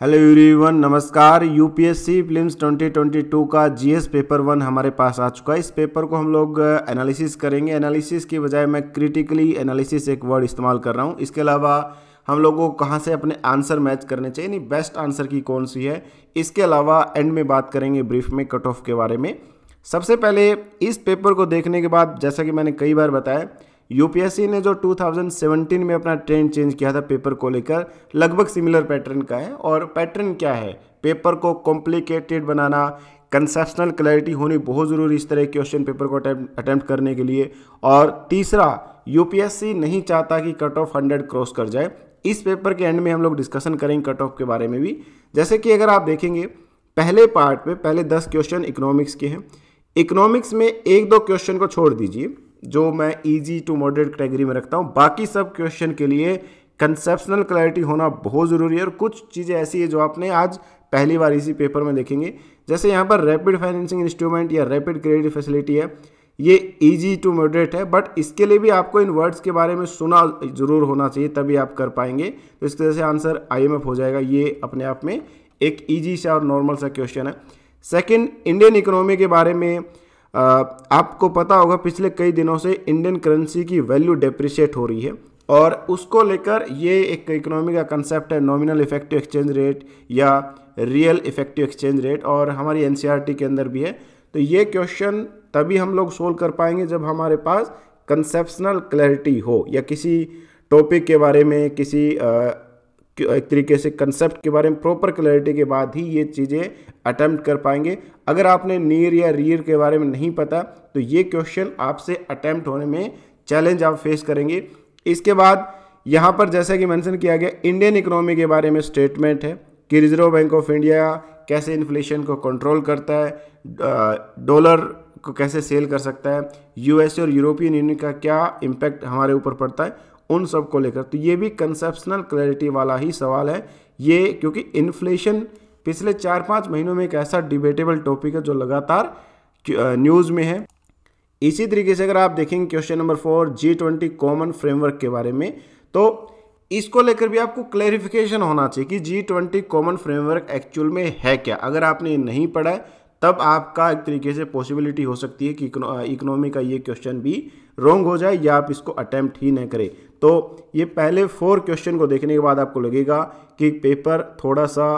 Hello everyone नमस्कार UPSC prelims 2022 का GS paper one हमारे पास आ चुका है इस पेपर को हम लोग एनालिसिस uh, करेंगे एनालिसिस के बजाय मैं क्रिटिकली एनालिसिस एक वर्ड इस्तेमाल कर रहा हूँ इसके अलावा हम लोगों को कहाँ से अपने आंसर मैच करने चाहिए यानी बेस्ट आंसर की कौन सी है इसके अलावा एंड में बात करेंगे ब्रीफ में कट ऑफ के बारे में सबसे पहले इस पेपर को देखने के बाद जैसा कि मैंने कई बार बताया यूपीएससी ने जो 2017 में अपना ट्रेंड चेंज किया था पेपर को लेकर लगभग सिमिलर पैटर्न का है और पैटर्न क्या है पेपर को कॉम्प्लिकेटेड बनाना कंसेप्शनल क्लैरिटी होनी बहुत ज़रूरी इस तरह क्वेश्चन पेपर को अटैम्प्ट करने के लिए और तीसरा यूपीएससी नहीं चाहता कि कट ऑफ हंड्रेड क्रॉस कर जाए इस पेपर के एंड में हम लोग डिस्कशन करेंगे कट ऑफ के बारे में भी जैसे कि अगर आप देखेंगे पहले पार्ट में पहले दस क्वेश्चन इकोनॉमिक्स के हैं इकोनॉमिक्स में एक दो क्वेश्चन को छोड़ दीजिए जो मैं ईजी टू मॉडरेट कैटेगरी में रखता हूँ बाकी सब क्वेश्चन के लिए कंसेप्शनल क्लैरिटी होना बहुत ज़रूरी है और कुछ चीज़ें ऐसी है जो आपने आज पहली बार इसी पेपर में देखेंगे जैसे यहाँ पर रैपिड फाइनेंसिंग इंस्ट्रूमेंट या रैपिड क्रेडिट फैसिलिटी है ये ईजी टू मॉडरेट है बट इसके लिए भी आपको इन वर्ड्स के बारे में सुना जरूर होना चाहिए तभी आप कर पाएंगे तो इस तरह से आंसर आई हो जाएगा ये अपने आप में एक ईजी सा और नॉर्मल सा क्वेश्चन है सेकेंड इंडियन इकोनॉमी के बारे में आपको पता होगा पिछले कई दिनों से इंडियन करेंसी की वैल्यू डिप्रिशिएट हो रही है और उसको लेकर ये एक इकोनॉमी का कंसेप्ट है नॉमिनल इफेक्टिव एक्सचेंज रेट या रियल इफेक्टिव एक्सचेंज रेट और हमारी एन e के अंदर भी है तो ये क्वेश्चन तभी हम लोग सोल्व कर पाएंगे जब हमारे पास कंसेप्शनल क्लैरिटी हो या किसी टॉपिक के बारे में किसी एक तरीके से कंसेप्ट के बारे में प्रॉपर क्लैरिटी के बाद ही ये चीज़ें अटैम्प्ट कर पाएंगे अगर आपने नीर या रियर के बारे में नहीं पता तो ये क्वेश्चन आपसे अटैम्प्ट होने में चैलेंज आप फेस करेंगे इसके बाद यहाँ पर जैसा कि मैंसन किया गया इंडियन इकोनॉमी के बारे में स्टेटमेंट है कि रिजर्व बैंक ऑफ इंडिया कैसे इन्फ्लेशन को कंट्रोल करता है डॉलर को कैसे सेल कर सकता है यूएसए और यूरोपियन यूनियन का क्या इम्पैक्ट हमारे ऊपर पड़ता है उन सब को लेकर तो ये भी कंसेप्शनल क्लैरिटी वाला ही सवाल है ये क्योंकि इन्फ्लेशन पिछले चार पाँच महीनों में एक ऐसा डिबेटेबल टॉपिक है जो लगातार न्यूज़ में है इसी तरीके से अगर आप देखेंगे question number four G twenty common framework के बारे में तो इसको लेकर भी आपको क्लेरिफिकेशन होना चाहिए कि G twenty common framework actual में है क्या अगर आपने नहीं पढ़ा है तब आपका एक तरीके से पॉसिबिलिटी हो सकती है कि इकोनॉमी का ये क्वेश्चन भी रॉन्ग हो जाए या आप इसको अटैम्प्ट ही न करें तो ये पहले फोर क्वेश्चन को देखने के बाद आपको लगेगा कि पेपर थोड़ा सा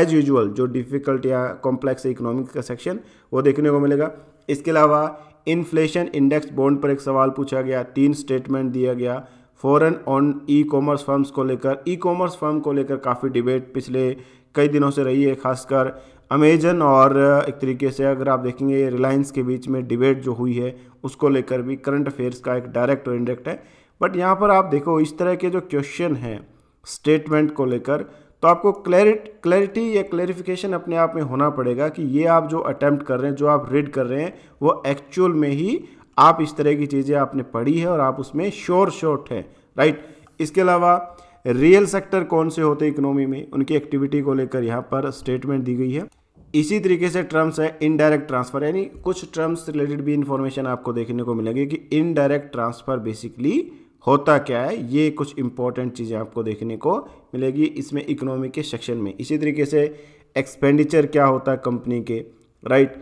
एज यूजुअल जो डिफ़िकल्ट या कॉम्प्लेक्स इकोनॉमिक का सेक्शन वो देखने को मिलेगा इसके अलावा इन्फ्लेशन इंडेक्स बॉन्ड पर एक सवाल पूछा गया तीन स्टेटमेंट दिया गया फ़ौरन ऑन ई कॉमर्स फर्म्स को लेकर ई कॉमर्स फर्म को लेकर काफ़ी डिबेट पिछले कई दिनों से रही है खासकर अमेजन और एक तरीके से अगर आप देखेंगे रिलायंस के बीच में डिबेट जो हुई है उसको लेकर भी करंट अफेयर्स का एक डायरेक्ट और इंडेक्ट है बट यहाँ पर आप देखो इस तरह के जो क्वेश्चन हैं स्टेटमेंट को लेकर तो आपको क्लैरिट क्लैरिटी या क्लैरिफिकेशन अपने आप में होना पड़ेगा कि ये आप जो अटैम्प्ट कर रहे हैं जो आप रीड कर रहे हैं वो एक्चुअल में ही आप इस तरह की चीज़ें आपने पढ़ी है और आप उसमें श्योर शॉर्ट हैं राइट इसके अलावा रियल सेक्टर कौन से होते हैं इकोनॉमी में उनकी एक्टिविटी को लेकर यहाँ पर स्टेटमेंट दी गई है इसी तरीके से टर्म्स है इनडायरेक्ट ट्रांसफ़र यानी कुछ टर्म्स रिलेटेड भी इन्फॉर्मेशन आपको देखने को मिलेगी कि इनडायरेक्ट ट्रांसफ़र बेसिकली होता क्या है ये कुछ इंपॉर्टेंट चीज़ें आपको देखने को मिलेगी इसमें इकोनॉमी के सेक्शन में इसी तरीके से एक्सपेंडिचर क्या होता है कंपनी के राइट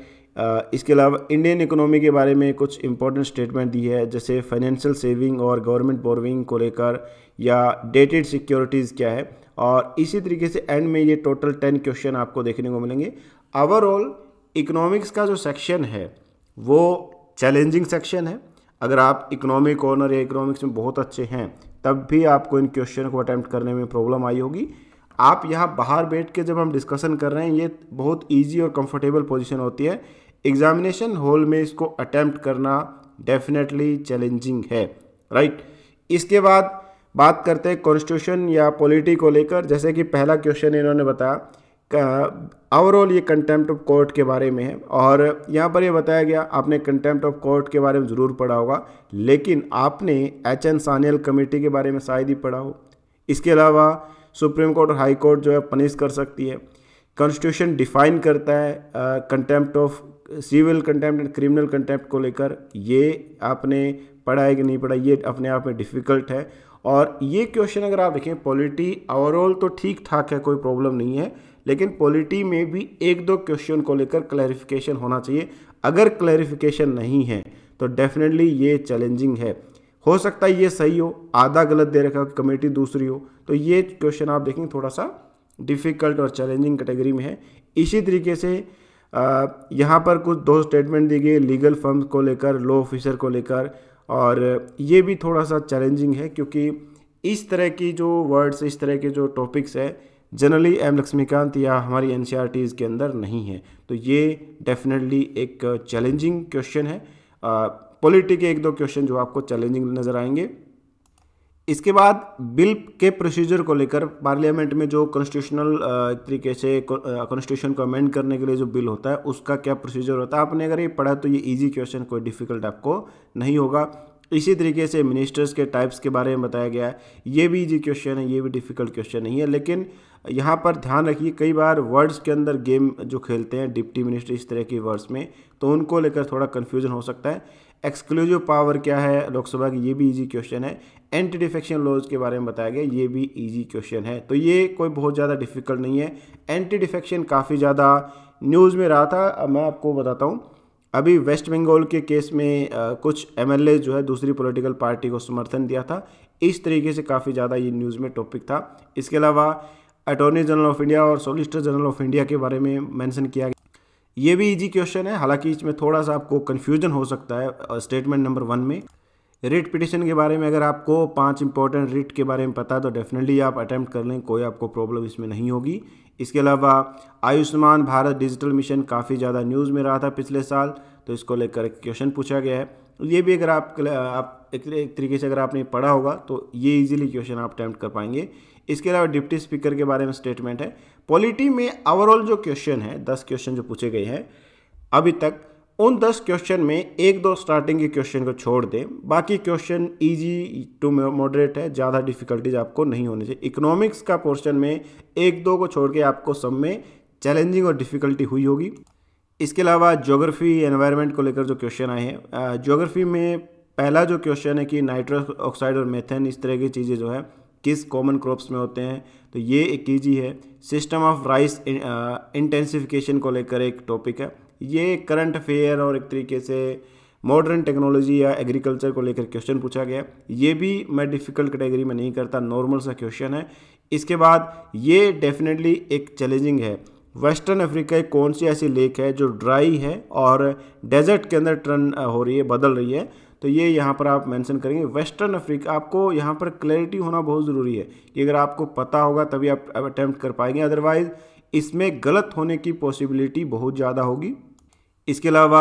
इसके अलावा इंडियन इकोनॉमी के बारे में कुछ इंपॉर्टेंट स्टेटमेंट दी है जैसे फाइनेंशियल सेविंग और गवर्नमेंट बोरविंग को लेकर या डेटेड सिक्योरिटीज़ क्या है और इसी तरीके से एंड में ये टोटल टेन क्वेश्चन आपको देखने को मिलेंगे ओवरऑल इकोनॉमिक्स का जो सेक्शन है वो चैलेंजिंग सेक्शन है अगर आप इकोनॉमिक ऑनर या इकोनॉमिक्स में बहुत अच्छे हैं तब भी आपको इन क्वेश्चन को अटैम्प्ट करने में प्रॉब्लम आई होगी आप यहाँ बाहर बैठ के जब हम डिस्कशन कर रहे हैं ये बहुत ईजी और कम्फर्टेबल पोजिशन होती है एग्जामिनेशन हॉल में इसको अटैम्प्ट करना डेफिनेटली चैलेंजिंग है राइट right? इसके बाद बात करते हैं कॉन्स्टिट्यूशन या पॉलिटी को लेकर जैसे कि पहला क्वेश्चन इन्होंने बताया ओवरऑल ये कंटेम्प्ट ऑफ कोर्ट के बारे में है और यहाँ पर ये बताया गया आपने कंटेम्प्ट ऑफ कोर्ट के बारे में ज़रूर पढ़ा होगा लेकिन आपने एच एन सानियल कमेटी के बारे में शायद ही पढ़ा हो इसके अलावा सुप्रीम कोर्ट और हाई कोर्ट जो है पनिश कर सकती है कॉन्स्टिट्यूशन डिफाइन करता है contempt of civil contempt and criminal contempt को लेकर ये आपने पढ़ा है कि नहीं पढ़ा ये अपने आप में डिफ़िकल्ट है और ये क्वेश्चन अगर आप देखें पॉलिटी ओवरऑल तो ठीक ठाक है कोई प्रॉब्लम नहीं है लेकिन पॉलिटी में भी एक दो क्वेश्चन को लेकर क्लैरिफिकेशन होना चाहिए अगर क्लैरिफिकेशन नहीं है तो डेफिनेटली ये चैलेंजिंग है हो सकता है ये सही हो आधा गलत दे रखा कमेटी दूसरी हो तो ये क्वेश्चन आप देखेंगे थोड़ा सा डिफ़िकल्ट और चैलेंजिंग कैटेगरी में है इसी तरीके से यहाँ पर कुछ दो स्टेटमेंट दिए गए लीगल फर्म को लेकर लॉ ऑफिसर को लेकर और ये भी थोड़ा सा चैलेंजिंग है क्योंकि इस तरह की जो वर्ड्स इस तरह के जो टॉपिक्स हैं जनरली एम लक्ष्मीकांत या हमारी एन के अंदर नहीं है तो ये डेफिनेटली एक चैलेंजिंग क्वेश्चन है पॉलिटी के एक दो क्वेश्चन जो आपको चैलेंजिंग नज़र आएंगे इसके बाद बिल के प्रोसीजर को लेकर पार्लियामेंट में जो कॉन्स्टिट्यूशनल तरीके से कॉन्स्टिट्यूशन को अमेंड करने के लिए जो बिल होता है उसका क्या प्रोसीजर होता है आपने अगर ये पढ़ा तो ये इजी क्वेश्चन कोई डिफिकल्ट आपको नहीं होगा इसी तरीके से मिनिस्टर्स के टाइप्स के बारे में बताया गया है ये भी इजी क्वेश्चन है ये भी डिफ़िकल्ट क्वेश्चन नहीं है लेकिन यहाँ पर ध्यान रखिए कई बार वर्ड्स के अंदर गेम जो खेलते हैं डिप्टी मिनिस्टर इस तरह के वर्ड्स में तो उनको लेकर थोड़ा कन्फ्यूजन हो सकता है एक्सक्लूसिव पावर क्या है लोकसभा की ये भी इजी क्वेश्चन है एंटी डिफेक्शन लॉज के बारे में बताया गया ये भी इजी क्वेश्चन है तो ये कोई बहुत ज़्यादा डिफिकल्ट नहीं है एंटी डिफेक्शन काफ़ी ज़्यादा न्यूज़ में रहा था अब मैं आपको बताता हूँ अभी वेस्ट बंगाल के केस में आ, कुछ एम जो है दूसरी पोलिटिकल पार्टी को समर्थन दिया था इस तरीके से काफ़ी ज़्यादा ये न्यूज़ में टॉपिक था इसके अलावा अटॉर्नी जनरल ऑफ इंडिया और सॉलिसिटर जनरल ऑफ इंडिया के बारे में मैंशन किया गया ये भी इजी क्वेश्चन है हालांकि इसमें थोड़ा सा आपको कन्फ्यूजन हो सकता है स्टेटमेंट नंबर वन में रिट पिटिशन के बारे में अगर आपको पांच इंपॉर्टेंट रिट के बारे में पता है तो डेफिनेटली आप अटैम्प्ट कर लें कोई आपको प्रॉब्लम इसमें नहीं होगी इसके अलावा आयुष्मान भारत डिजिटल मिशन काफ़ी ज़्यादा न्यूज़ में रहा था पिछले साल तो इसको लेकर क्वेश्चन पूछा गया है ये भी अगर आप आप एक तरीके से अगर आपने पढ़ा होगा तो ये इजीली क्वेश्चन आप अटैम्प्ट कर पाएंगे इसके अलावा डिप्टी स्पीकर के बारे में स्टेटमेंट है पॉलिटी में ओवरऑल जो क्वेश्चन है दस क्वेश्चन जो पूछे गए हैं अभी तक उन दस क्वेश्चन में एक दो स्टार्टिंग के क्वेश्चन को छोड़ दें बाकी क्वेश्चन इजी टू मॉडरेट है ज़्यादा डिफिकल्टीज आपको नहीं होनी चाहिए इकोनॉमिक्स का पोर्शन में एक दो को छोड़ के आपको सब में चैलेंजिंग और डिफ़िकल्टी हुई होगी इसके अलावा ज्योग्राफी एनवायरनमेंट को लेकर जो क्वेश्चन आए हैं ज्योग्राफी में पहला जो क्वेश्चन है कि नाइट्रस ऑक्साइड और मेथेन इस तरह की चीज़ें जो है किस कॉमन क्रॉप्स में होते हैं तो ये एक ईजी है सिस्टम ऑफ राइस इंटेंसिफिकेशन को लेकर एक टॉपिक है ये करंट अफेयर और एक तरीके से मॉडर्न टेक्नोलॉजी या एग्रीकल्चर को लेकर क्वेश्चन पूछा गया ये भी मैं डिफ़िकल्ट कैटेगरी में नहीं करता नॉर्मल सा क्वेश्चन है इसके बाद ये डेफिनेटली एक चैलेंजिंग है वेस्टर्न अफ्रीका एक कौन सी ऐसी लेक है जो ड्राई है और डेजर्ट के अंदर टर्न uh, हो रही है बदल रही है तो ये यहाँ पर आप मेंशन करेंगे वेस्टर्न अफ्रीका आपको यहाँ पर क्लैरिटी होना बहुत ज़रूरी है कि अगर आपको पता होगा तभी आप अटैम्प्ट कर पाएंगे अदरवाइज़ इसमें गलत होने की पॉसिबिलिटी बहुत ज़्यादा होगी इसके अलावा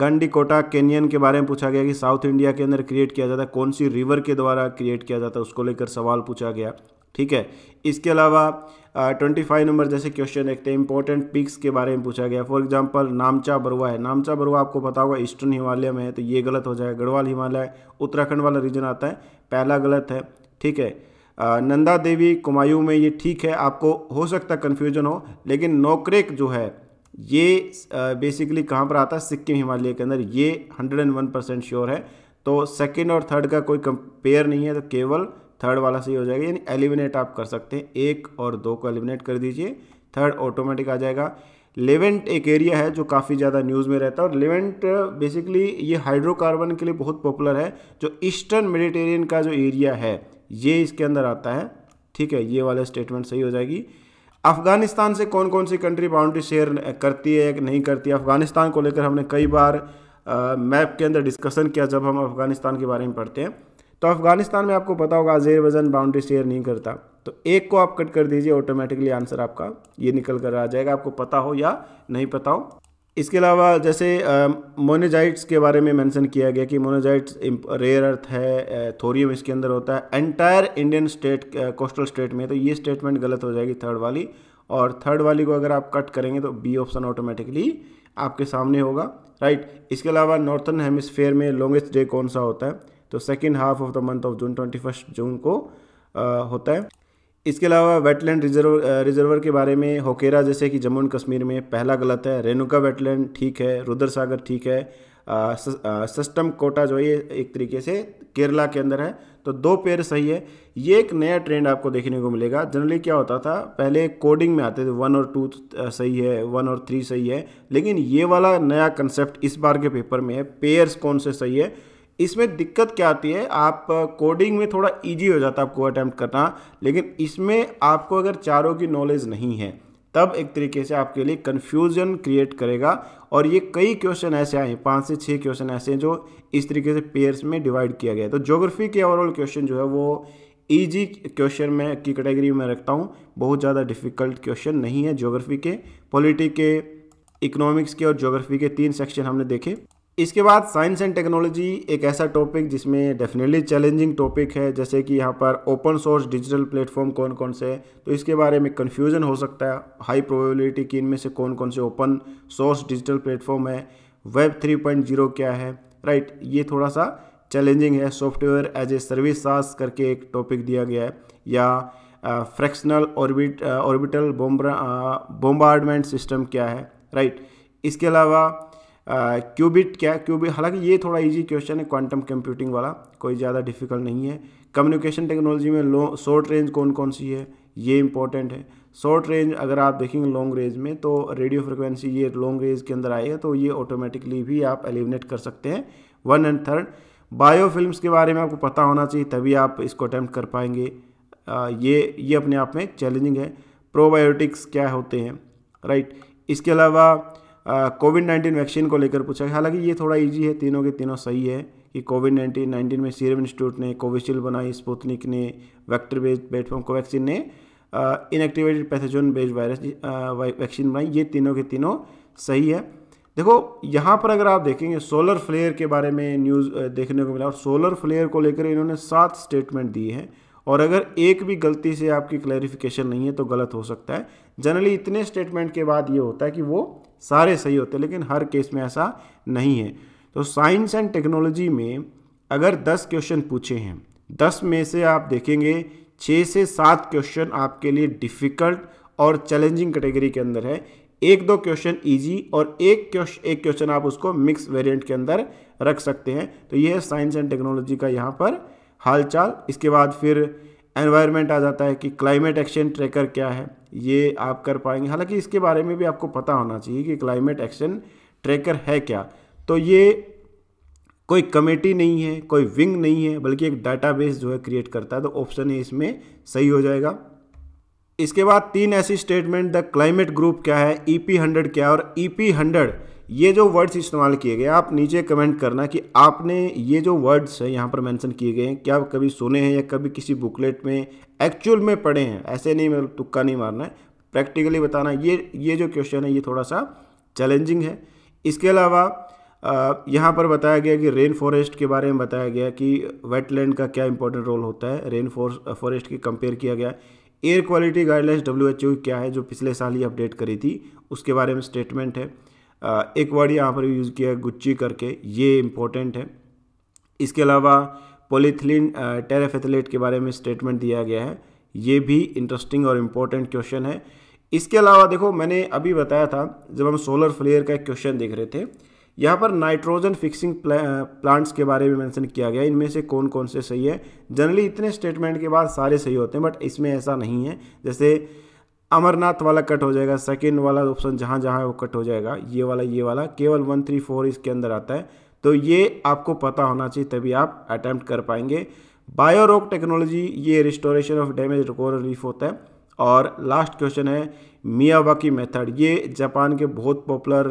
गंडी कोटा केनियन के बारे में पूछा गया कि साउथ इंडिया के अंदर क्रिएट किया जाता है कौन सी रिवर के द्वारा क्रिएट किया जाता है उसको लेकर सवाल पूछा गया ठीक है इसके अलावा ट्वेंटी फाइव नंबर जैसे क्वेश्चन देखते हैं इंपॉर्टेंट पिक्स के बारे में पूछा गया फॉर एग्जांपल नामचा बरुआ है नामचा बरुआ आपको पता होगा ईस्टर्न हिमालय में है तो ये गलत हो जाएगा गढ़वाल हिमालय उत्तराखंड वाला रीजन आता है पहला गलत है ठीक है नंदा देवी कुमायूं में ये ठीक है आपको हो सकता है कन्फ्यूजन हो लेकिन नोकरेक जो है ये बेसिकली कहाँ पर आता है सिक्किम हिमालय के अंदर ये hundred and one percent sure है तो सेकेंड और थर्ड का कोई कंपेयर नहीं है तो केवल थर्ड वाला सही हो जाएगा यानी एलिमिनेट आप कर सकते हैं एक और दो को एलिमिनेट कर दीजिए थर्ड ऑटोमेटिक आ जाएगा लेवेंट एक एरिया है जो काफ़ी ज़्यादा न्यूज़ में रहता है और लेवेंट बेसिकली ये हाइड्रोकार्बन के लिए बहुत पॉपुलर है जो ईस्टर्न मेडिटेरियन का जो एरिया है ये इसके अंदर आता है ठीक है ये वाला स्टेटमेंट सही हो जाएगी अफ़गानिस्तान से कौन कौन सी कंट्री बाउंड्री शेयर करती है या नहीं करती है अफ़गानिस्तान को लेकर हमने कई बार मैप के अंदर डिस्कशन किया जब हम अफ़गानिस्तान के बारे में पढ़ते हैं तो अफगानिस्तान में आपको पता होगा अजेरबैजान बाउंड्री शेयर नहीं करता तो एक को आप कट कर दीजिए ऑटोमेटिकली आंसर आपका ये निकल कर आ जाएगा आपको पता हो या नहीं पता हो इसके अलावा जैसे मोनोजाइट्स के बारे में मेंशन किया गया कि मोनोजाइट्स रेयर अर्थ है थोरियम इसके अंदर होता है entire Indian state coastal state में तो ये स्टेटमेंट गलत हो जाएगी थर्ड वाली और थर्ड वाली को अगर आप कट करेंगे तो बी ऑप्शन ऑटोमेटिकली आपके सामने होगा राइट इसके अलावा नॉर्थन हेमिसफेयर में लॉन्गेस्ट डे कौन सा होता है तो second half of the month of June twenty first June को आ, होता है इसके अलावा वेटलैंड रिजर्व रिजर्वर के बारे में होकेरा जैसे कि जम्मू एंड कश्मीर में पहला गलत है रेणुका वेटलैंड ठीक है रुद्र सागर ठीक है आ, सिस्टम कोटा जो है एक तरीके से केरला के अंदर है तो दो पेयर सही है ये एक नया ट्रेंड आपको देखने को मिलेगा जनरली क्या होता था पहले कोडिंग में आते थे वन और टू सही है वन और थ्री सही है लेकिन ये वाला नया कंसेप्ट इस बार के पेपर में है पेयर्स कौन से सही है इसमें दिक्कत क्या आती है आप कोडिंग में थोड़ा इजी हो जाता है आपको अटैम्प्ट करना लेकिन इसमें आपको अगर चारों की नॉलेज नहीं है तब एक तरीके से आपके लिए कन्फ्यूजन क्रिएट करेगा और ये कई क्वेश्चन ऐसे आए हैं पाँच से छः क्वेश्चन ऐसे हैं जो इस तरीके से पेयर्स में डिवाइड किया गया है तो ज्योग्राफी के ओवरऑल क्वेश्चन जो है वो ईजी क्वेश्चन में की कैटेगरी में रखता हूँ बहुत ज़्यादा डिफिकल्ट क्वेश्चन नहीं है ज्योग्राफी के पॉलिटी के इकोनॉमिक्स के और ज्योग्राफी के तीन सेक्शन हमने देखे इसके बाद साइंस एंड टेक्नोलॉजी एक ऐसा टॉपिक जिसमें डेफिनेटली चैलेंजिंग टॉपिक है जैसे कि यहाँ पर ओपन सोर्स डिजिटल प्लेटफॉर्म कौन कौन से हैं तो इसके बारे में कन्फ्यूजन हो सकता है हाई प्रोबेबिलिटी कि इनमें से कौन कौन से ओपन सोर्स डिजिटल प्लेटफॉर्म है वेब 3.0 क्या है राइट right, ये थोड़ा सा चैलेंजिंग है सॉफ्टवेयर एज ए सर्विस सास करके एक टॉपिक दिया गया है या fractional orbit orbital bombardment system क्या है राइट right, इसके अलावा क्यूबिट क्या क्यूबिट हालांकि ये थोड़ा इजी क्वेश्चन है क्वांटम कंप्यूटिंग वाला कोई ज़्यादा डिफिकल्ट नहीं है कम्युनिकेशन टेक्नोलॉजी में लो शॉर्ट रेंज कौन कौन सी है ये इंपॉर्टेंट है शॉर्ट रेंज अगर आप देखेंगे लॉन्ग रेंज में तो रेडियो फ्रिक्वेंसी ये लॉन्ग रेंज के अंदर आई है तो ये ऑटोमेटिकली भी आप एलिमिनेट कर सकते हैं one and third biofilm के बारे में आपको पता होना चाहिए तभी आप इसको अटैम्प्ट कर पाएंगे आ, ये ये अपने आप में चैलेंजिंग है प्रोबायोटिक्स क्या होते हैं राइट इसके अलावा कोविड नाइन्टीन वैक्सीन को लेकर पूछा हालांकि ये थोड़ा ईजी है तीनों के तीनों सही है कि कोविड नाइन्टीन नाइन्टीन में सीरम इंस्टीट्यूट ने कोविशील्ड बनाई स्पुतनिक ने वैक्टर बेस्ड प्लेटफॉर्म कोवैक्सीन ने inactivated pathogen based virus vaccine बनाई ये तीनों के तीनों सही है देखो यहाँ पर अगर आप देखेंगे सोलर फ्लेयर के बारे में न्यूज़ देखने को मिला और सोलर फ्लेयर को लेकर इन्होंने सात स्टेटमेंट दिए हैं और अगर एक भी गलती से आपकी क्लैरिफिकेशन नहीं है तो गलत हो सकता है जनरली इतने स्टेटमेंट के बाद ये होता है कि वो सारे सही होते हैं लेकिन हर केस में ऐसा नहीं है तो साइंस एंड टेक्नोलॉजी में अगर 10 क्वेश्चन पूछे हैं 10 में से आप देखेंगे 6 से 7 क्वेश्चन आपके लिए डिफ़िकल्ट और चैलेंजिंग कैटेगरी के अंदर है एक दो क्वेश्चन इजी और एक क्वेश्चन एक क्वेश्चन आप उसको मिक्स वेरिएंट के अंदर रख सकते हैं तो ये है साइंस एंड टेक्नोलॉजी का यहाँ पर हालचाल इसके बाद फिर एनवायरनमेंट आ जाता है कि क्लाइमेट एक्शन ट्रैकर क्या है ये आप कर पाएंगे हालांकि इसके बारे में भी आपको पता होना चाहिए कि क्लाइमेट एक्शन ट्रैकर है क्या तो ये कोई कमेटी नहीं है कोई विंग नहीं है बल्कि एक डाटाबेस जो है क्रिएट करता है तो ऑप्शन ए इसमें सही हो जाएगा इसके बाद तीन ऐसी स्टेटमेंट द क्लाइमेट ग्रुप क्या है ई पी हंड्रेड क्या है और ई पी हंड्रेड ये जो वर्ड्स इस्तेमाल किए गए आप नीचे कमेंट करना कि आपने ये जो वर्ड्स हैं यहाँ पर मेंशन किए गए हैं क्या कभी सुने हैं या कभी किसी बुकलेट में एक्चुअल में पढ़े हैं ऐसे नहीं मतलब तुक्का नहीं मारना है प्रैक्टिकली बताना ये ये जो क्वेश्चन है ये थोड़ा सा चैलेंजिंग है इसके अलावा यहाँ पर बताया गया कि रेन फॉरेस्ट के बारे में बताया गया कि वेटलैंड का क्या इंपॉर्टेंट रोल होता है रेन फॉरेस्ट की कंपेयर किया गया एयर क्वालिटी गाइडलाइंस डब्ल्यू क्या है जो पिछले साल ही अपडेट करी थी उसके बारे में स्टेटमेंट है एक वर्ड यहाँ पर यूज़ किया है गुच्ची करके ये इम्पोर्टेंट है इसके अलावा पोलिथिलीन टेराफेथलेट के बारे में स्टेटमेंट दिया गया है ये भी इंटरेस्टिंग और इम्पोर्टेंट क्वेश्चन है इसके अलावा देखो मैंने अभी बताया था जब हम सोलर फ्लेयर का क्वेश्चन देख रहे थे यहाँ पर नाइट्रोजन फिक्सिंग प्लांट्स के बारे में मेंशन किया गया इनमें से कौन कौन से सही है जनरली इतने स्टेटमेंट के बाद सारे सही होते हैं बट इसमें ऐसा नहीं है जैसे अमरनाथ वाला कट हो जाएगा सेकेंड वाला ऑप्शन जहाँ जहाँ वो कट हो जाएगा ये वाला ये वाला केवल वन थ्री फोर इसके अंदर आता है तो ये आपको पता होना चाहिए तभी आप अटैम्प्ट कर पाएंगे बायोरोक टेक्नोलॉजी ये restoration of damage recover relief होता है और लास्ट क्वेश्चन है मियावाकी मेथड ये जापान के बहुत पॉपुलर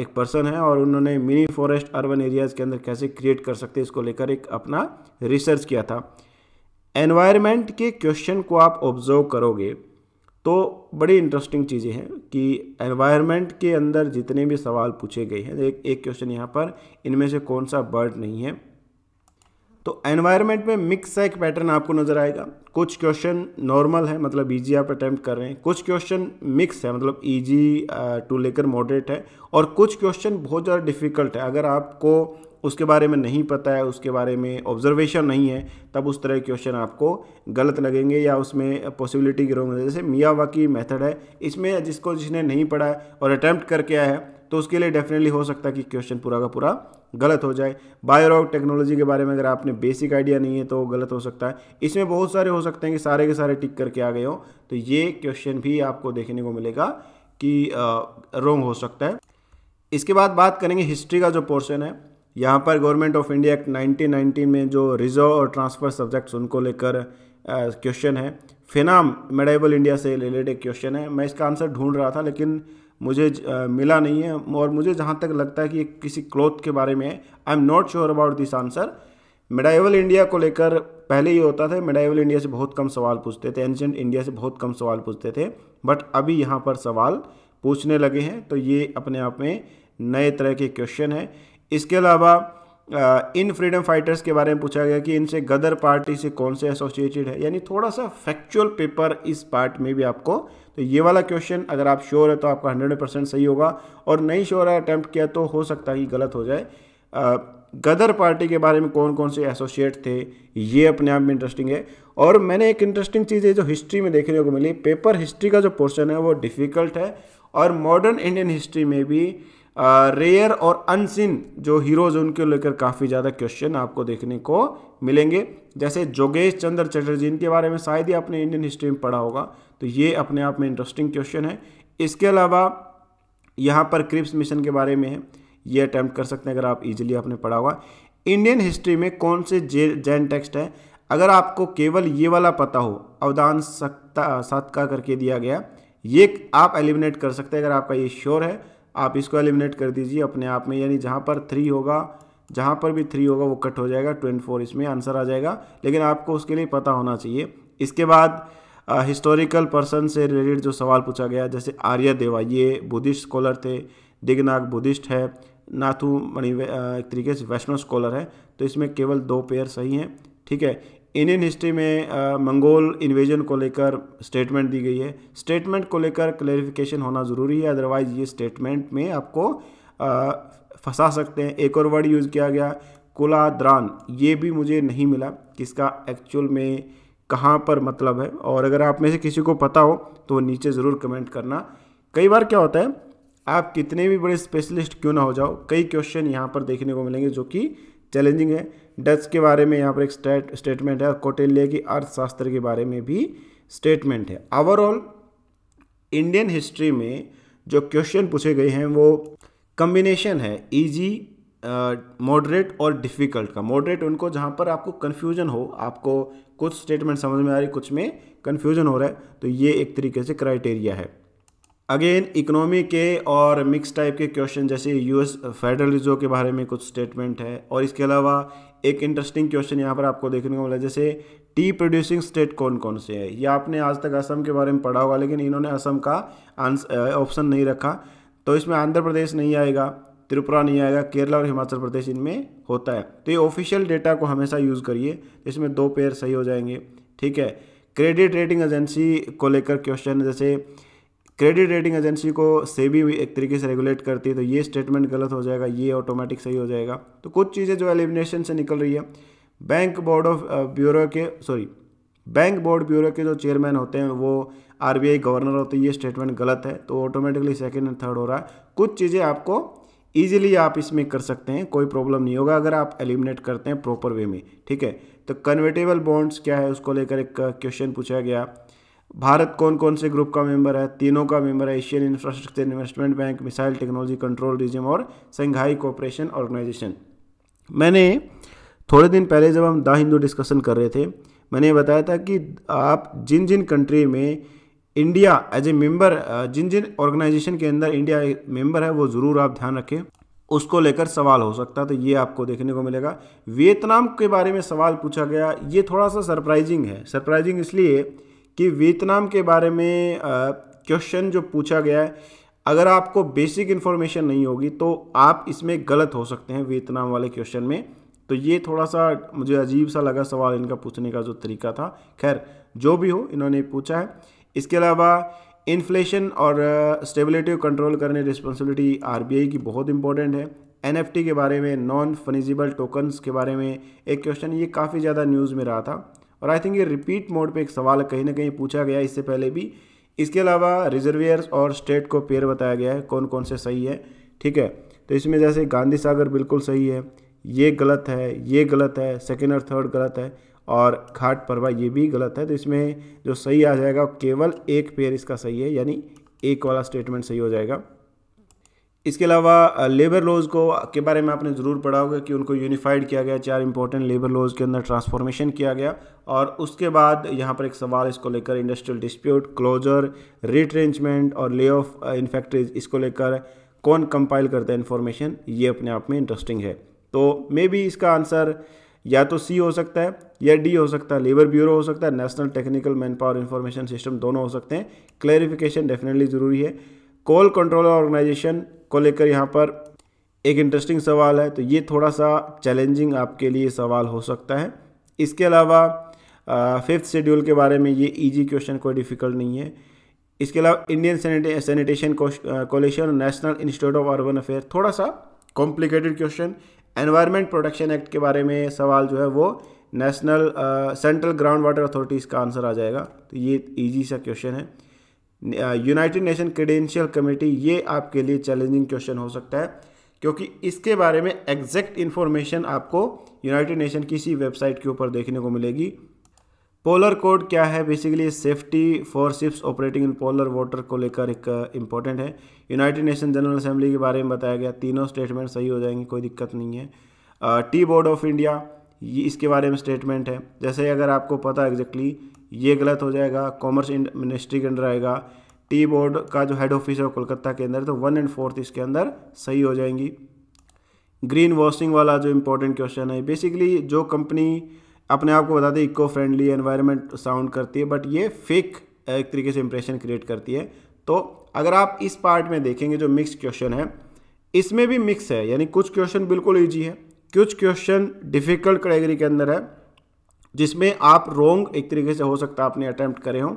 एक पर्सन है और उन्होंने मिनी फॉरेस्ट अर्बन एरियाज़ के अंदर कैसे क्रिएट कर सकते इसको लेकर एक अपना रिसर्च किया था एनवायरमेंट के क्वेश्चन को आप ऑब्जर्व करोगे तो बड़ी इंटरेस्टिंग चीज़ें हैं कि एनवायरनमेंट के अंदर जितने भी सवाल पूछे गए हैं एक एक क्वेश्चन यहाँ पर इनमें से कौन सा बर्ड नहीं है तो एनवायरनमेंट में मिक्स है एक पैटर्न आपको नज़र आएगा कुछ क्वेश्चन नॉर्मल है मतलब ईजी आप अटैम्प्ट कर रहे हैं कुछ क्वेश्चन मिक्स है मतलब ईजी टू uh, लेकर मॉडरेट है और कुछ क्वेश्चन बहुत ज़्यादा डिफिकल्ट है अगर आपको उसके बारे में नहीं पता है उसके बारे में ऑब्जर्वेशन नहीं है तब उस तरह के क्वेश्चन आपको गलत लगेंगे या उसमें पॉसिबिलिटी के रोंग जैसे की मेथड है इसमें जिसको जिसने नहीं पढ़ा है और अटैम्प्ट करके आया है तो उसके लिए डेफिनेटली हो सकता है कि क्वेश्चन पूरा का पूरा गलत हो जाए बायोरॉक टेक्नोलॉजी के बारे में अगर आपने बेसिक आइडिया नहीं है तो गलत हो सकता है इसमें बहुत सारे हो सकते हैं कि सारे के सारे टिक करके आ गए हो तो ये क्वेश्चन भी आपको देखने को मिलेगा कि रोंग हो सकता है इसके बाद बात करेंगे हिस्ट्री का जो पोर्शन है यहाँ पर गवर्नमेंट ऑफ इंडिया एक्ट 1919 में जो रिजर्व और ट्रांसफर सब्जेक्ट्स उनको लेकर क्वेश्चन है फिनाम मेडाइबल इंडिया से रिलेटेड क्वेश्चन है मैं इसका आंसर ढूंढ रहा था लेकिन मुझे आ, मिला नहीं है और मुझे जहाँ तक लगता है कि किसी क्लोथ के बारे में है I am not sure about this answer medieval India को लेकर पहले ही होता था मेडाइवल इंडिया से बहुत कम सवाल पूछते थे एंशेंट इंडिया से बहुत कम सवाल पूछते थे बट अभी यहाँ पर सवाल पूछने लगे हैं तो ये अपने आप में नए तरह के क्वेश्चन हैं इसके अलावा इन फ्रीडम फाइटर्स के बारे में पूछा गया कि इनसे गदर पार्टी से कौन से एसोसिएटेड है यानी थोड़ा सा फैक्चुअल पेपर इस पार्ट में भी आपको तो ये वाला क्वेश्चन अगर आप श्योर है तो आपका हंड्रेड परसेंट सही होगा और नहीं श्योर है अटैम्प्ट किया तो हो सकता है कि गलत हो जाए आ, गदर पार्टी के बारे में कौन कौन से एसोसिएट थे ये अपने आप में इंटरेस्टिंग है और मैंने एक इंटरेस्टिंग चीज़ है जो हिस्ट्री में देखने को मिली पेपर हिस्ट्री का जो पोर्शन है वो डिफ़िकल्ट है और मॉडर्न इंडियन हिस्ट्री में भी रेयर और अनसिन जो हीरोज उनके लेकर काफ़ी ज़्यादा क्वेश्चन आपको देखने को मिलेंगे जैसे जोगेश चंद्र चटर्जी इनके बारे में शायद ही आपने इंडियन हिस्ट्री में पढ़ा होगा तो ये अपने आप में इंटरेस्टिंग क्वेश्चन है इसके अलावा यहाँ पर क्रिप्स मिशन के बारे में है ये अटैम्प्ट कर सकते हैं अगर आप इजीली आपने पढ़ा होगा इंडियन हिस्ट्री में कौन से जे जैन टेक्स्ट हैं अगर आपको केवल ये वाला पता हो अवदान सत्ता सत्का करके दिया गया ये आप एलिमिनेट कर सकते हैं अगर आपका ये श्योर है आप इसको एलिमिनेट कर दीजिए अपने आप में यानी जहाँ पर थ्री होगा जहाँ पर भी थ्री होगा वो कट हो जाएगा ट्वेंटी फोर इसमें आंसर आ जाएगा लेकिन आपको उसके लिए पता होना चाहिए इसके बाद हिस्टोरिकल पर्सन से रिलेटेड जो सवाल पूछा गया जैसे आर्या देवा ये बुद्धिस्ट स्कॉलर थे दिग्नाग बुद्धिस्ट है नाथू मणि एक तरीके से वैष्णव स्कॉलर है तो इसमें केवल दो पेयर सही हैं ठीक है इंडियन हिस्ट्री में मंगोल uh, इन्वेजन को लेकर स्टेटमेंट दी गई है स्टेटमेंट को लेकर क्लेरिफिकेशन होना ज़रूरी है अदरवाइज़ ये स्टेटमेंट में आपको uh, फंसा सकते हैं एक और वर्ड यूज़ किया गया कुलाद्रान ये भी मुझे नहीं मिला किसका एक्चुअल में कहाँ पर मतलब है और अगर आप में से किसी को पता हो तो नीचे ज़रूर कमेंट करना कई बार क्या होता है आप कितने भी बड़े स्पेशलिस्ट क्यों ना हो जाओ कई क्वेश्चन यहाँ पर देखने को मिलेंगे जो कि चैलेंजिंग है डच के बारे में यहाँ पर एक स्टेटमेंट है और कौटिल्य की अर्थशास्त्र के बारे में भी स्टेटमेंट है ओवरऑल इंडियन हिस्ट्री में जो क्वेश्चन पूछे गए हैं वो कम्बिनेशन है ईजी मॉडरेट और डिफ़िकल्ट का मॉडरेट उनको जहाँ पर आपको कन्फ्यूजन हो आपको कुछ स्टेटमेंट समझ में आ रही कुछ में कन्फ्यूजन हो रहा है तो ये एक तरीके से क्राइटेरिया है अगेन इकोनॉमी के और मिक्स टाइप के क्वेश्चन जैसे यूएस फेडरल रिजर्व के बारे में कुछ स्टेटमेंट है और इसके अलावा एक इंटरेस्टिंग क्वेश्चन यहाँ पर आपको देखने को मिला जैसे टी प्रोड्यूसिंग स्टेट कौन कौन से है ये आपने आज तक असम के बारे में पढ़ा होगा लेकिन इन्होंने असम का ऑप्शन नहीं रखा तो इसमें आंध्र प्रदेश नहीं आएगा त्रिपुरा नहीं आएगा केरला और हिमाचल प्रदेश इनमें होता है तो ये ऑफिशियल डेटा को हमेशा यूज़ करिए इसमें दो पेयर सही हो जाएंगे ठीक है क्रेडिट रेटिंग एजेंसी को लेकर क्वेश्चन जैसे क्रेडिट रेटिंग एजेंसी को सेबी भी एक तरीके से रेगुलेट करती है तो ये स्टेटमेंट गलत हो जाएगा ये ऑटोमेटिक सही हो जाएगा तो कुछ चीज़ें जो एलिमिनेशन से निकल रही है बैंक बोर्ड ऑफ ब्यूरो के सॉरी बैंक बोर्ड ब्यूरो के जो चेयरमैन होते हैं वो आरबीआई गवर्नर होते हैं ये स्टेटमेंट गलत है तो ऑटोमेटिकली सेकेंड एंड थर्ड हो रहा है कुछ चीज़ें आपको ईजिली आप इसमें कर सकते हैं कोई प्रॉब्लम नहीं होगा अगर आप एलिमिनेट करते हैं प्रॉपर वे में ठीक है तो कन्वर्टेबल बॉन्ड्स क्या है उसको लेकर एक क्वेश्चन पूछा गया भारत कौन कौन से ग्रुप का मेंबर है तीनों का मेंबर है Asian infrastructure investment bank missile technology control region और संघाई कोऑपरेशन ऑर्गेनाइजेशन मैंने थोड़े दिन पहले जब हम द हिंदू डिस्कशन कर रहे थे मैंने बताया था कि आप जिन जिन कंट्री में इंडिया एज ए मेंबर जिन जिन ऑर्गेनाइजेशन के अंदर इंडिया मेंबर है वो ज़रूर आप ध्यान रखें उसको लेकर सवाल हो सकता है तो ये आपको देखने को मिलेगा वियतनाम के बारे में सवाल पूछा गया ये थोड़ा सा सरप्राइजिंग है सरप्राइजिंग इसलिए कि वियतनाम के बारे में क्वेश्चन जो पूछा गया है अगर आपको बेसिक इन्फॉर्मेशन नहीं होगी तो आप इसमें गलत हो सकते हैं वियतनाम वाले क्वेश्चन में तो ये थोड़ा सा मुझे अजीब सा लगा सवाल इनका पूछने का जो तरीका था खैर जो भी हो इन्होंने पूछा है इसके अलावा इन्फ्लेशन और स्टेबिलिटी को कंट्रोल करने रिस्पॉन्सिबिलिटी आर की बहुत इंपॉर्टेंट है एन के बारे में नॉन फनिजिबल टोकन्स के बारे में एक क्वेश्चन ये काफ़ी ज़्यादा न्यूज़ में रहा था और आई थिंक ये रिपीट मोड पे एक सवाल कहीं ना कहीं पूछा गया इससे पहले भी इसके अलावा रिजर्वियर्स और स्टेट को पेयर बताया गया है कौन कौन से सही है ठीक है तो इसमें जैसे गांधी सागर बिल्कुल सही है ये गलत है ये गलत है सेकेंड और थर्ड गलत है और घाट परवा ये भी गलत है तो इसमें जो सही आ जाएगा केवल एक पेयर इसका सही है यानी एक वाला स्टेटमेंट सही हो जाएगा इसके अलावा लेबर लॉज को के बारे में आपने ज़रूर पढ़ा होगा कि उनको यूनिफाइड किया गया चार इंपॉर्टेंट लेबर लॉज के अंदर ट्रांसफॉर्मेशन किया गया और उसके बाद यहाँ पर एक सवाल इसको लेकर इंडस्ट्रियल डिस्प्यूट क्लोजर रिट्रेंचमेंट और ले ऑफ इन फैक्ट्रीज इसको लेकर कौन कंपाइल करता है इन्फॉर्मेशन ये अपने आप में इंटरेस्टिंग है तो मे बी इसका आंसर या तो सी हो सकता है या डी हो सकता है लेबर ब्यूरो हो सकता है national technical manpower information system दोनों हो सकते हैं क्लैरिफिकेशन डेफिनेटली ज़रूरी है कोल कंट्रोल ऑर्गेनाइजेशन को लेकर यहाँ पर एक इंटरेस्टिंग सवाल है तो ये थोड़ा सा चैलेंजिंग आपके लिए सवाल हो सकता है इसके अलावा फिफ्थ शेड्यूल के बारे में ये इजी e क्वेश्चन कोई डिफ़िकल्ट नहीं है इसके अलावा Indian sanitation coalition national institute of urban affair थोड़ा सा complicated question environment protection act के बारे में सवाल जो है वो national central ground water authorities का आंसर आ जाएगा तो ये इजी e सा क्वेश्चन है यूनाइटेड नेशन क्रेडेंशियल कमेटी ये आपके लिए चैलेंजिंग क्वेश्चन हो सकता है क्योंकि इसके बारे में एग्जैक्ट इन्फॉर्मेशन आपको यूनाइटेड नेशन की इसी वेबसाइट के ऊपर देखने को मिलेगी पोलर कोड क्या है basically safety for ships operating in polar water को लेकर एक इम्पॉर्टेंट है यूनाइटेड नेशन जनरल असेंबली के बारे में बताया गया तीनों स्टेटमेंट सही हो जाएंगे कोई दिक्कत नहीं है टी बोर्ड ऑफ इंडिया ये इसके बारे में स्टेटमेंट है जैसे अगर आपको पता एग्जैक्टली ये गलत हो जाएगा कॉमर्स मिनिस्ट्री के अंदर आएगा टी बोर्ड का जो हेड ऑफिस है कोलकाता के अंदर तो वन एंड फोर्थ इसके अंदर सही हो जाएंगी ग्रीन वॉशिंग वाला जो इम्पोर्टेंट क्वेश्चन है बेसिकली जो कंपनी अपने आप को बताते इको फ्रेंडली एनवायरनमेंट साउंड करती है बट ये फेक एक तरीके से इंप्रेशन क्रिएट करती है तो अगर आप इस पार्ट में देखेंगे जो मिक्स क्वेश्चन है इसमें भी मिक्स है यानी कुछ क्वेश्चन बिल्कुल ईजी है कुछ क्वेश्चन डिफिकल्ट कैटेगरी के अंदर है जिसमें आप रोंग एक तरीके से हो सकता है आपने अटैम्प्ट करे हों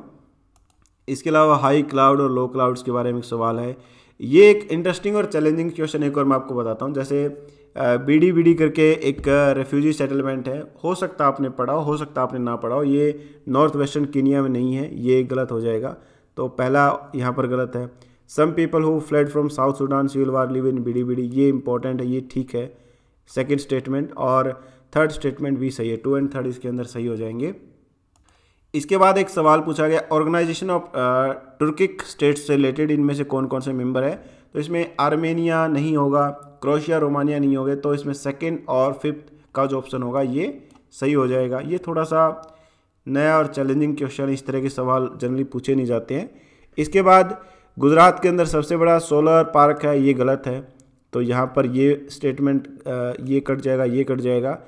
इसके अलावा हाई क्लाउड और लो क्लाउड्स के बारे में एक सवाल है ये एक इंटरेस्टिंग और चैलेंजिंग क्वेश्चन एक और मैं आपको बताता हूँ जैसे बी डी बी डी करके एक रेफ्यूजी सेटलमेंट है हो सकता आपने पढ़ा हो सकता आपने ना पढ़ा हो ये नॉर्थ वेस्टर्न कीनिया में नहीं है ये गलत हो जाएगा तो पहला यहाँ पर गलत है some people who fled from South Sudan civil war live in B D B D ये इंपॉर्टेंट है ये ठीक है सेकेंड स्टेटमेंट और थर्ड स्टेटमेंट भी सही है टू एंड थर्ड इसके अंदर सही हो जाएंगे इसके बाद एक सवाल पूछा गया ऑर्गेनाइजेशन ऑफ टुर्किक स्टेट्स से रिलेटेड इनमें से कौन कौन से मेंबर है तो इसमें आर्मेनिया नहीं होगा क्रोशिया रोमानिया नहीं होगा तो इसमें सेकेंड और फिफ्थ का जो ऑप्शन होगा ये सही हो जाएगा ये थोड़ा सा नया और चैलेंजिंग क्वेश्चन इस तरह के सवाल जनरली पूछे नहीं जाते हैं इसके बाद गुजरात के अंदर सबसे बड़ा सोलर पार्क है ये गलत है तो यहाँ पर ये स्टेटमेंट uh, ये कट जाएगा ये कट जाएगा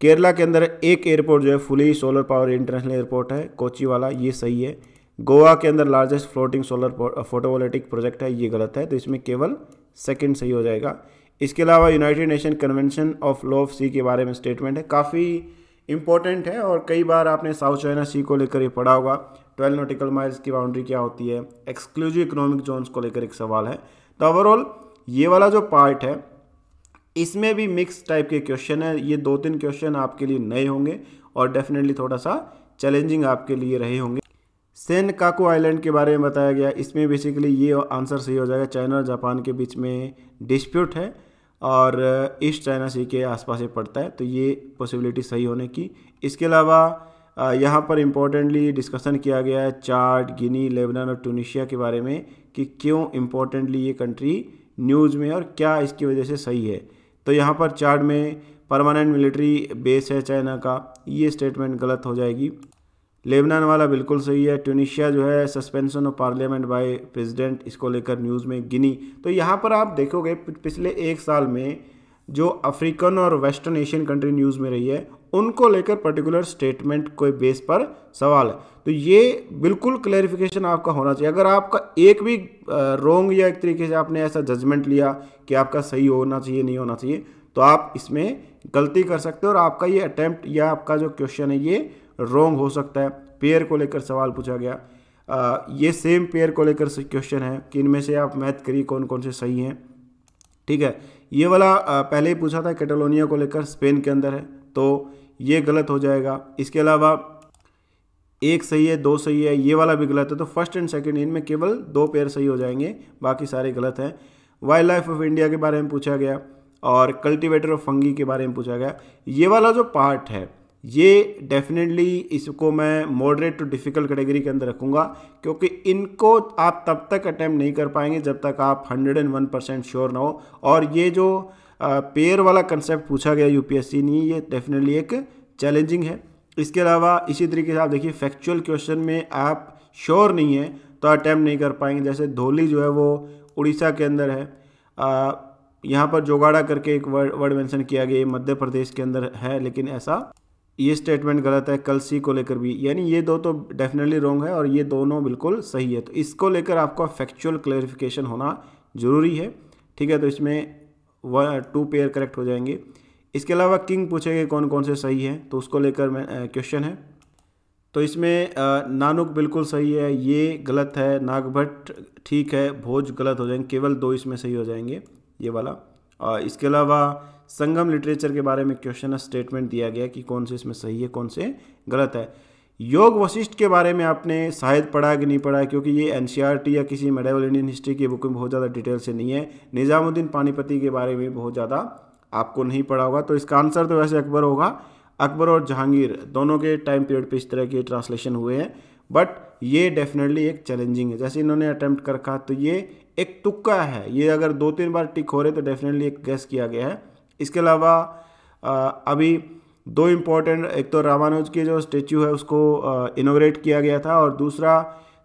केरला के अंदर एक एयरपोर्ट जो है fully solar power international airport है कोची वाला ये सही है गोवा के अंदर largest floating solar photovoltaic project है ये गलत है तो इसमें केवल सेकंड सही हो जाएगा इसके अलावा United Nation convention of law of sea के बारे में स्टेटमेंट है काफ़ी इंपॉर्टेंट है और कई बार आपने साउथ चाइना सी को लेकर ये पढ़ा होगा ट्वेल्व नोटिकल माइल्स की बाउंड्री क्या होती है एक्सक्लूसिव इकोनॉमिक जोन्स को लेकर एक सवाल है तो ओवरऑल ये वाला जो पार्ट है इसमें भी मिक्स टाइप के क्वेश्चन है ये दो तीन क्वेश्चन आपके लिए नए होंगे और डेफिनेटली थोड़ा सा चैलेंजिंग आपके लिए रहे होंगे सेन काको आइलैंड के बारे में बताया गया इसमें बेसिकली ये आंसर सही हो जाएगा चाइना और जापान के बीच में डिस्प्यूट है और ईस्ट चाइना सी के आसपास ही पड़ता है तो ये पॉसिबिलिटी सही होने की इसके अलावा यहाँ पर इम्पोर्टेंटली डिस्कशन किया गया है चार्ट गिनी लेबनान और ट्यूनिशिया के बारे में कि क्यों इम्पोर्टेंटली ये कंट्री न्यूज़ में और क्या इसकी वजह से सही है तो यहाँ पर चार्ट में परमानेंट मिलिट्री बेस है चाइना का ये स्टेटमेंट गलत हो जाएगी लेबनान वाला बिल्कुल सही है ट्यूनिशिया जो है suspension of parliament by president इसको लेकर न्यूज़ में गिनी तो यहाँ पर आप देखोगे पिछले एक साल में जो अफ्रीकन और वेस्टर्न एशियन कंट्री न्यूज़ में रही है उनको लेकर पर्टिकुलर स्टेटमेंट कोई बेस पर सवाल है तो ये बिल्कुल क्लैरिफिकेशन आपका होना चाहिए अगर आपका एक भी रोंग या एक तरीके से आपने ऐसा जजमेंट लिया कि आपका सही होना चाहिए नहीं होना चाहिए तो आप इसमें गलती कर सकते हो और आपका ये अटैम्प्ट या आपका जो क्वेश्चन है ये रोंग हो सकता है पेयर को लेकर सवाल पूछा गया आ, ये सेम पेयर को लेकर क्वेश्चन है कि इनमें से आप मैथ करिए कौन कौन से सही हैं ठीक है ये वाला पहले ही पूछा था कैटलोनिया को लेकर स्पेन के अंदर है तो ये गलत हो जाएगा इसके अलावा एक सही है दो सही है ये वाला भी गलत है तो फर्स्ट एंड सेकेंड इनमें केवल दो पेयर सही हो जाएंगे बाकी सारे गलत हैं वाइल्ड लाइफ ऑफ इंडिया के बारे में पूछा गया और कल्टिवेटर ऑफ फंगी के बारे में पूछा गया ये वाला जो पार्ट है ये डेफिनेटली इसको मैं मॉडरेट टू डिफ़िकल्ट कैटेगरी के अंदर रखूँगा क्योंकि इनको आप तब तक अटैम्प्ट नहीं कर पाएंगे जब तक आप 101 परसेंट श्योर ना हो और ये जो पेयर वाला कंसेप्ट पूछा गया यूपीएससी नहीं ये डेफिनेटली एक चैलेंजिंग है इसके अलावा इसी तरीके से आप देखिए फैक्चुअल क्वेश्चन में आप श्योर नहीं है तो अटैम्प्ट नहीं कर पाएंगे जैसे धोली जो है वो उड़ीसा के अंदर है यहाँ पर जोगाड़ा करके एक वर्ड वर्ड मैंसन किया गया मध्य प्रदेश के अंदर है लेकिन ऐसा ये स्टेटमेंट गलत है कलसी को लेकर भी यानी ये दो तो डेफिनेटली रॉन्ग है और ये दोनों बिल्कुल सही है तो इसको लेकर आपका फैक्चुअल क्लेरिफिकेशन होना ज़रूरी है ठीक है तो इसमें वन टू पेयर करेक्ट हो जाएंगे इसके अलावा किंग पूछेंगे कौन कौन से सही हैं तो उसको लेकर मैं क्वेश्चन है तो इसमें नानुक बिल्कुल सही है ये गलत है नागभट्ट ठीक है भोज गलत हो जाएंगे केवल दो इसमें सही हो जाएंगे ये वाला और इसके अलावा संगम लिटरेचर के बारे में क्वेश्चन स्टेटमेंट दिया गया कि कौन से इसमें सही है कौन से गलत है योग वशिष्ठ के बारे में आपने शायद पढ़ा कि नहीं पढ़ा क्योंकि ये एन e या किसी मेडिवल इंडियन हिस्ट्री की बुक में बहुत ज़्यादा डिटेल से नहीं है निज़ामुद्दीन पानीपति के बारे में बहुत ज़्यादा आपको नहीं पढ़ा होगा तो इसका आंसर तो वैसे अकबर होगा अकबर और जहांगीर दोनों के टाइम पीरियड पे इस तरह के ट्रांसलेशन हुए हैं बट ये डेफिनेटली एक चैलेंजिंग है जैसे इन्होंने अटैम्प्ट कर रखा तो ये एक तुक्का है ये अगर दो तीन बार टिक हो रहे तो डेफिनेटली एक गैस किया गया है इसके अलावा अभी दो इम्पॉर्टेंट एक तो रामानुज के जो स्टेचू है उसको इनोग्रेट किया गया था और दूसरा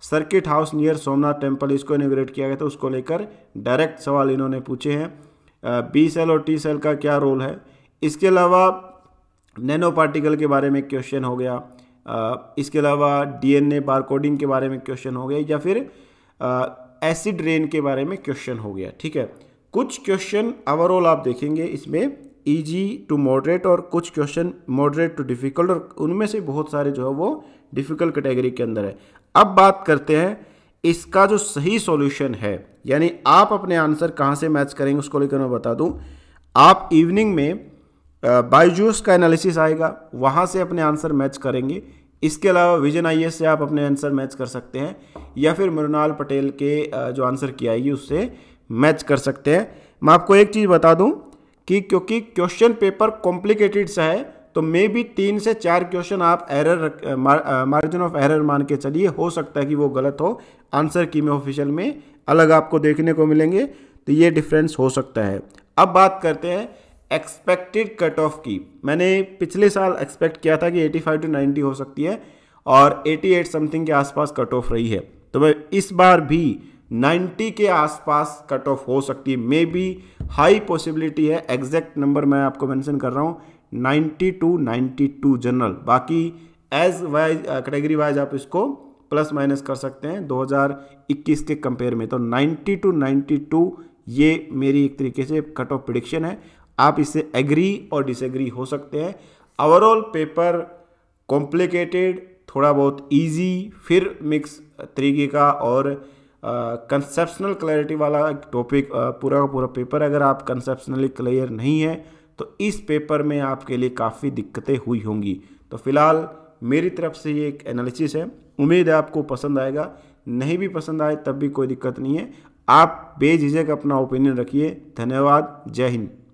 circuit house near Somnath temple इसको इनोग्रेट किया गया था उसको लेकर डायरेक्ट सवाल इन्होंने पूछे हैं बी सेल और टी सेल का क्या रोल है इसके अलावा नैनो पार्टिकल के बारे में क्वेश्चन हो गया इसके अलावा डीएनए बारकोडिंग के बारे में क्वेश्चन हो गया या फिर एसिड रेन के बारे में क्वेश्चन हो गया ठीक है कुछ क्वेश्चन ओवरऑल आप देखेंगे इसमें ईजी टू मॉडरेट और कुछ क्वेश्चन मॉडरेट टू डिफ़िकल्ट और उनमें से बहुत सारे जो है वो डिफ़िकल्ट कैटेगरी के अंदर है अब बात करते हैं इसका जो सही सॉल्यूशन है यानी आप अपने आंसर कहाँ से मैच करेंगे उसको लेकर मैं बता दूँ आप इवनिंग में बायजूस का एनालिसिस आएगा वहाँ से अपने आंसर मैच करेंगे इसके अलावा विजन आई से आप अपने आंसर मैच कर सकते हैं या फिर मृणाल पटेल के जो आंसर की आएगी उससे मैच कर सकते हैं मैं आपको एक चीज़ बता दूँ कि क्योंकि क्वेश्चन पेपर कॉम्प्लिकेटेड सा है तो मे भी तीन से चार क्वेश्चन आप एरर मार्जिन ऑफ एरर मान के चलिए हो सकता है कि वो गलत हो आंसर की में ऑफिशियल में अलग आपको देखने को मिलेंगे तो ये डिफरेंस हो सकता है अब बात करते हैं एक्सपेक्टेड कट ऑफ की मैंने पिछले साल एक्सपेक्ट किया था कि 85 टू नाइन्टी हो सकती है और 88 समथिंग के आसपास कट ऑफ रही है तो मैं इस बार भी 90 के आसपास कट ऑफ हो सकती है मे बी हाई पॉसिबिलिटी है एग्जैक्ट नंबर मैं आपको मेंशन कर रहा हूँ नाइन्टी टू जनरल बाकी एज वाइज कैटेगरी वाइज आप इसको प्लस माइनस कर सकते हैं 2021 के कंपेयर में तो 90 टू 92 ये मेरी एक तरीके से कट ऑफ प्रिडिक्शन है आप इससे एग्री और डिसएग्री हो सकते हैं ओवरऑल पेपर कॉम्प्लिकेटेड थोड़ा बहुत इजी फिर मिक्स तरीके का और कंसेप्शनल क्लैरिटी वाला एक टॉपिक पूरा का पूरा पेपर अगर आप कंसेप्शनली क्लियर नहीं है तो इस पेपर में आपके लिए काफ़ी दिक्कतें हुई होंगी तो फिलहाल मेरी तरफ से ये एक एनालिसिस है उम्मीद है आपको पसंद आएगा नहीं भी पसंद आए तब भी कोई दिक्कत नहीं है आप बेझिझक अपना ओपिनियन रखिए धन्यवाद जय हिंद